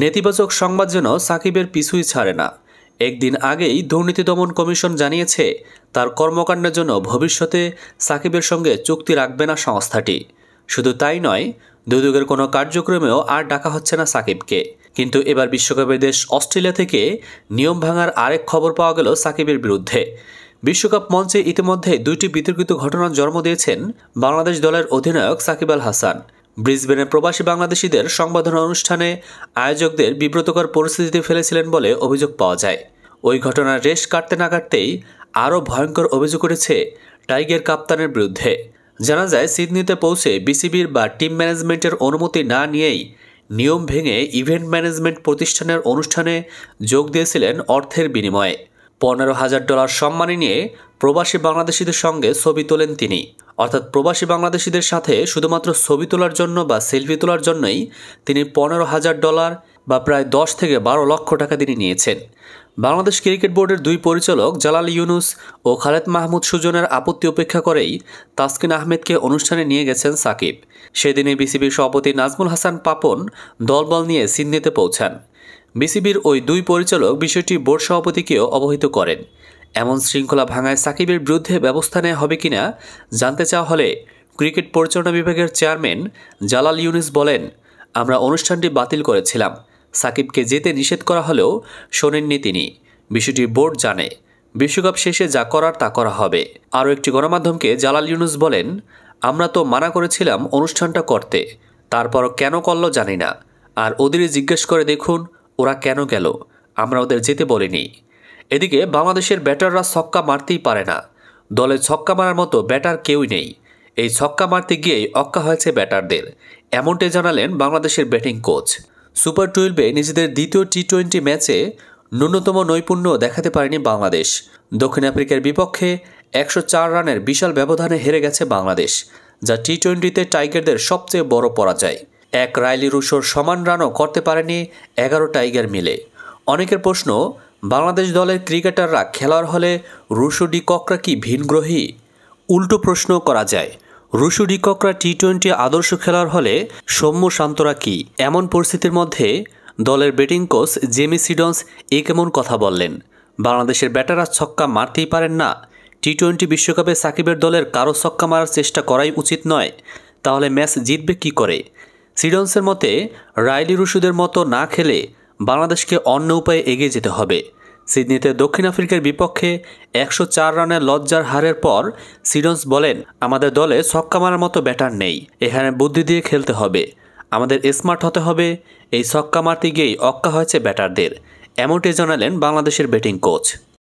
নেতিবাচক সংবাদ যেন সাকিবের পিছুই ছাড়ে না একদিন আগেই দুর্নীতি দমন কমিশন জানিয়েছে তার কর্মকাণ্ডের জন্য ভবিষ্যতে সাকিবের সঙ্গে চুক্তি রাখবে না সংস্থাটি শুধু তাই নয় দুদকের কোনো কার্যক্রমেও আর ডাকা হচ্ছে না সাকিবকে কিন্তু এবার বিশ্বকাপের দেশ অস্ট্রেলিয়া থেকে নিয়ম ভাঙার আরেক খবর পাওয়া গেল সাকিবের বিরুদ্ধে বিশ্বকাপ মঞ্চে ইতিমধ্যে দুইটি বিতর্কিত ঘটনার জন্ম দিয়েছেন বাংলাদেশ দলের অধিনায়ক সাকিব আল হাসান ব্রিসবেনে প্রবাসী বাংলাদেশিদের সংবাদনা অনুষ্ঠানে আয়োজকদের বিব্রতকর পরিস্থিতিতে ফেলেছিলেন বলে অভিযোগ পাওয়া যায় ওই ঘটনার রেশ কাটতে না কাটতেই আরও ভয়ঙ্কর অভিযোগ উঠেছে টাইগার কাপ্তানের বিরুদ্ধে জানা যায় সিডনিতে পৌঁছে বিসিবির বা টিম ম্যানেজমেন্টের অনুমতি না নিয়েই নিয়ম ভেঙে ইভেন্ট ম্যানেজমেন্ট প্রতিষ্ঠানের অনুষ্ঠানে যোগ দিয়েছিলেন অর্থের বিনিময়ে পনেরো হাজার ডলার সম্মানী নিয়ে প্রবাসী বাংলাদেশিদের সঙ্গে ছবি তোলেন তিনি অর্থাৎ প্রবাসী বাংলাদেশিদের সাথে শুধুমাত্র ছবি তোলার জন্য বা সেলফি তোলার জন্যই তিনি পনেরো হাজার ডলার বা প্রায় দশ থেকে বারো লক্ষ টাকা তিনি নিয়েছেন বাংলাদেশ ক্রিকেট বোর্ডের দুই পরিচালক জালাল ইউনুস ও খালেদ মাহমুদ সুজনের আপত্তি উপেক্ষা করেই তাসকিন আহমেদকে অনুষ্ঠানে নিয়ে গেছেন সাকিব সেদিনে বিসিবির সভাপতি নাজমুল হাসান পাপন দলবল নিয়ে সিন্ধিতে পৌঁছান বিসিবির ওই দুই পরিচালক বিষয়টি বোর্ড সভাপতিকেও অবহিত করেন এমন শৃঙ্খলা ভাঙায় সাকিবের বিরুদ্ধে ব্যবস্থা নেওয়া হবে কিনা জানতে চাওয়া হলে ক্রিকেট পরিচালনা বিভাগের চেয়ারম্যান জালাল ইউনিস বলেন আমরা অনুষ্ঠানটি বাতিল করেছিলাম সাকিবকে যেতে নিষেধ করা হলেও শোনেননি তিনি বিষয়টি বোর্ড জানে বিশ্বকাপ শেষে যা করার তা করা হবে আরও একটি গণমাধ্যমকে জালাল ইউনুস বলেন আমরা তো মানা করেছিলাম অনুষ্ঠানটা করতে তারপর কেন করল জানি না আর ওদেরই জিজ্ঞেস করে দেখুন ওরা কেন গেল আমরা ওদের যেতে বলিনি এদিকে বাংলাদেশের ব্যাটাররা ছক্কা মারতেই পারে না দলে ছক্কা মারার মতো ব্যাটার কেউই নেই এই ছক্কা মারতে গিয়েই অক্কা হয়েছে ব্যাটারদের এমনটাই জানালেন বাংলাদেশের ব্যাটিং কোচ সুপার টুয়েলভে নিজেদের দ্বিতীয় টি টোয়েন্টি ম্যাচে ন্যূনতম নৈপুণ্য দেখাতে পারেনি বাংলাদেশ দক্ষিণ আফ্রিকার বিপক্ষে একশো রানের বিশাল ব্যবধানে হেরে গেছে বাংলাদেশ যা টি টোয়েন্টিতে টাইগারদের সবচেয়ে বড় পরাজয় এক রাইলি রুশোর সমান রানও করতে পারেনি এগারো টাইগার মিলে অনেকের প্রশ্ন বাংলাদেশ দলের ক্রিকেটাররা খেলার হলে রুশু ডিককরা কি ভিনগ্রহী উল্টো প্রশ্ন করা যায় রুশু ডিককরা টি টোয়েন্টি আদর্শ খেলার হলে সৌম্য শান্তরা কি এমন পরিস্থিতির মধ্যে দলের ব্যাটিং কোচ জেমি সিডন্স এ কেমন কথা বললেন বাংলাদেশের ব্যাটাররা ছক্কা মারতেই পারেন না টি টোয়েন্টি বিশ্বকাপে সাকিবের দলের কারো ছক্কা মারার চেষ্টা করাই উচিত নয় তাহলে ম্যাচ জিতবে কি করে সিডন্সের মতে রাইলি রুশুদের মতো না খেলে বাংলাদেশকে অন্য উপায়ে এগিয়ে যেতে হবে সিডনিতে দক্ষিণ আফ্রিকার বিপক্ষে একশো চার রানের লজ্জার হারের পর সিডন্স বলেন আমাদের দলে ছক্কা মারার মতো ব্যাটার নেই এখানে বুদ্ধি দিয়ে খেলতে হবে আমাদের স্মার্ট হতে হবে এই ছক্কা মারতে গিয়েই অক্কা হয়েছে ব্যাটারদের এমনটি জানালেন বাংলাদেশের ব্যাটিং কোচ